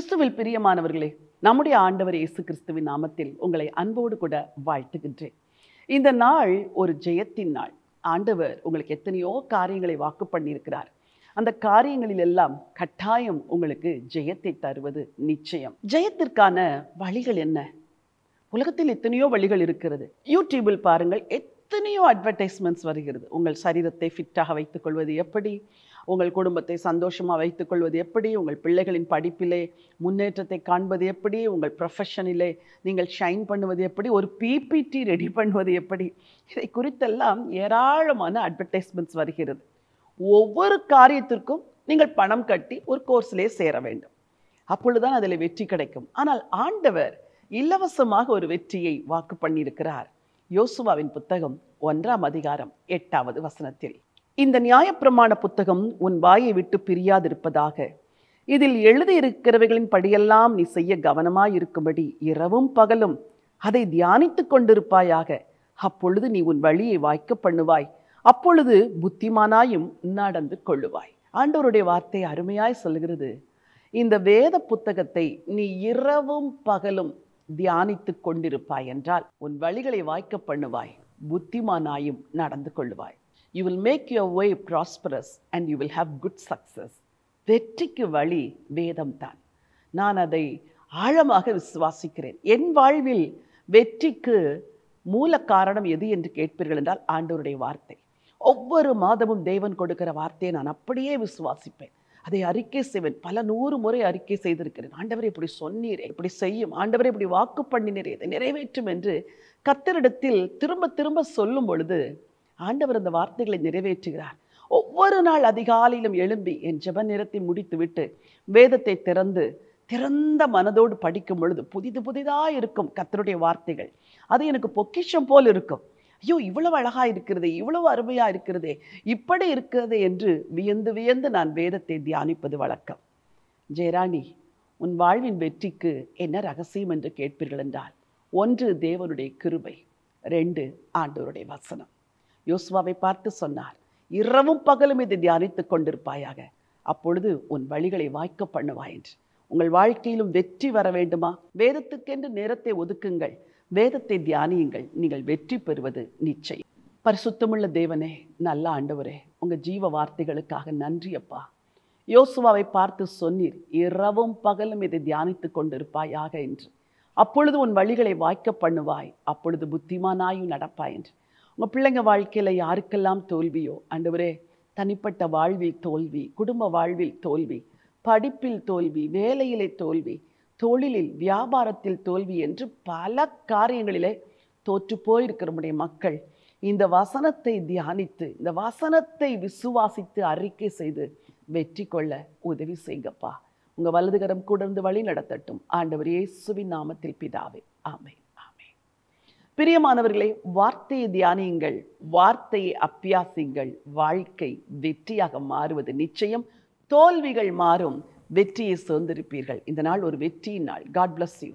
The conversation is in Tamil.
கிறிஸ்துவில் பிரியமானவர்களே நம்முடைய ஆண்டவர் இயேசு கிறிஸ்துவின் நாமத்தில் உங்களை அன்போடு கூட வாழ்த்துகின்றேன் இந்த நாள் ஒரு ஜெயத்தின் நாள் ஆண்டவர் உங்களுக்கு எத்தனையோ காரியங்களை வாக்கு பண்ணியிருக்கிறார் அந்த காரியங்களில் எல்லாம் கட்டாயம் உங்களுக்கு ஜெயத்தை தருவது நிச்சயம் ஜெயத்திற்கான வழிகள் என்ன உலகத்தில் எத்தனையோ வழிகள் இருக்கிறது யூடியூபில் பாருங்கள் எத்தனையோ அட்வர்டைஸ்மெண்ட்ஸ் வருகிறது உங்கள் சரீரத்தை ஃபிட்டாக வைத்துக்கொள்வது எப்படி உங்கள் குடும்பத்தை சந்தோஷமாக வைத்துக்கொள்வது எப்படி உங்கள் பிள்ளைகளின் படிப்பிலே முன்னேற்றத்தை காண்பது எப்படி உங்கள் ப்ரொஃபஷனிலே நீங்கள் ஷைன் பண்ணுவது எப்படி ஒரு பிபிடி ரெடி பண்ணுவது எப்படி இதை குறித்தெல்லாம் ஏராளமான அட்வர்டைஸ்மெண்ட்ஸ் வருகிறது ஒவ்வொரு காரியத்திற்கும் நீங்கள் பணம் கட்டி ஒரு கோர்ஸ்லேயே சேர வேண்டும் அப்பொழுதுதான் அதில் வெற்றி கிடைக்கும் ஆனால் ஆண்டவர் இலவசமாக ஒரு வெற்றியை வாக்கு பண்ணியிருக்கிறார் யோசுவாவின் புத்தகம் ஒன்றாம் அதிகாரம் எட்டாவது வசனத்தில் இந்த நியாயப்பிரமாண புத்தகம் உன் வாயை விட்டு பிரியாதிருப்பதாக இதில் எழுதியிருக்கிறவைகளின் படியெல்லாம் நீ செய்ய கவனமாயிருக்கும்படி இரவும் பகலும் அதை தியானித்து கொண்டிருப்பாயாக அப்பொழுது நீ உன் வழியை வாய்க்க பண்ணுவாய் அப்பொழுது புத்திமானாயும் நடந்து கொள்ளுவாய் ஆண்டவருடைய வார்த்தை அருமையாய் சொல்கிறது இந்த வேத புத்தகத்தை நீ இரவும் பகலும் தியானித்து கொண்டிருப்பாய் என்றால் உன் வழிகளை வாய்க்க பண்ணுவாய் புத்திமானாயும் நடந்து கொள்ளுவாய் you will make your way prosperous and you will have good success வெற்றிக்கு வழி வேதம் தான் நான் அதை ஆழமாக விசுவாசிக்கிறேன் என் வாழ்வில் வெற்றிக்கு மூல காரணம் எது என்று கேட்பீர்கள் என்றால் ஆண்டவருடைய வார்த்தை ஒவ்வொரு மாதமும் தேவன் கொடுக்கிற வார்த்தையை நான் அப்படியே விசுவாசிப்பேன் அதை அறிக்கை செய்வேன் பல நூறு முறை அறிக்கை செய்திருக்கிறேன் ஆண்டவரை இப்படி சொன்னீரே இப்படி செய்யும் ஆண்டவரை இப்படி வாக்கு பண்ணினீரே இதை நிறைவேற்றும் என்று கத்தரிடத்தில் திரும்ப திரும்ப சொல்லும் பொழுது ஆண்டவர் அந்த வார்த்தைகளை நிறைவேற்றுகிறார் ஒவ்வொரு நாள் அதிகாலையிலும் எழும்பி என் ஜப நிறத்தை முடித்துவிட்டு வேதத்தை திறந்து திறந்த மனதோடு படிக்கும் பொழுது புதிது புதிதாக இருக்கும் கத்தருடைய வார்த்தைகள் அது எனக்கு பொக்கிஷம் போல் இருக்கும் ஐயோ இவ்வளவு அழகா இருக்கிறதே இவ்வளவு அருமையா இருக்கிறதே இப்படி இருக்கிறது என்று வியந்து வியந்து நான் வேதத்தை தியானிப்பது வழக்கம் ஜெயராணி உன் வாழ்வின் வெற்றிக்கு என்ன ரகசியம் என்று கேட்பீர்கள் என்றால் ஒன்று தேவனுடைய கிருபை ரெண்டு ஆண்டவருடைய வசனம் யோசுவாவை பார்த்து சொன்னார் இரவும் பகலும் இதை தியானித்துக் கொண்டிருப்பாயாக அப்பொழுது உன் வழிகளை வாய்க்க பண்ணுவாய் என்று உங்கள் வாழ்க்கையிலும் வெற்றி வர வேண்டுமா வேதத்துக்கென்று நேரத்தை ஒதுக்குங்கள் வேதத்தை தியானியுங்கள் நீங்கள் வெற்றி பெறுவது நிச்சயம் பரிசுத்தமுள்ள தேவனே நல்ல ஆண்டவரே உங்கள் ஜீவ வார்த்தைகளுக்காக நன்றி அப்பா யோசுவாவை பார்த்து சொன்னீர் இரவும் பகலும் இதை தியானித்து கொண்டிருப்பாயாக என்று அப்பொழுது உன் வழிகளை வாய்க்க பண்ணுவாய் அப்பொழுது புத்திமானாயும் நடப்பாய் என்று உங்கள் பிள்ளைங்க வாழ்க்கையில் யாருக்கெல்லாம் தோல்வியோ ஆண்டவரே தனிப்பட்ட வாழ்வில் தோல்வி குடும்ப வாழ்வில் தோல்வி படிப்பில் தோல்வி வேலையிலே தோல்வி தொழிலில் வியாபாரத்தில் தோல்வி என்று பல காரியங்களிலே தோற்று போயிருக்கிற நம்முடைய மக்கள் இந்த வசனத்தை தியானித்து இந்த வசனத்தை விசுவாசித்து அறிக்கை செய்து வெற்றி கொள்ள உதவி செய்ங்கப்பா உங்கள் வலதுகரம் கூடர்ந்து வழி நடத்தட்டும் ஆண்டவர் இயேசுவின் நாமத்தில் பிதாவே ஆமை ஆமை பிரியமானவர்களே வார்த்தையை தியானியுங்கள் வார்த்தையை அப்பியாசிங்கள் வாழ்க்கை வெற்றியாக மாறுவது நிச்சயம் தோல்விகள் மாறும் வெற்றியை சேர்ந்திருப்பீர்கள் இந்த நாள் ஒரு வெற்றியின் நாள் காட் பிளஸ் யூ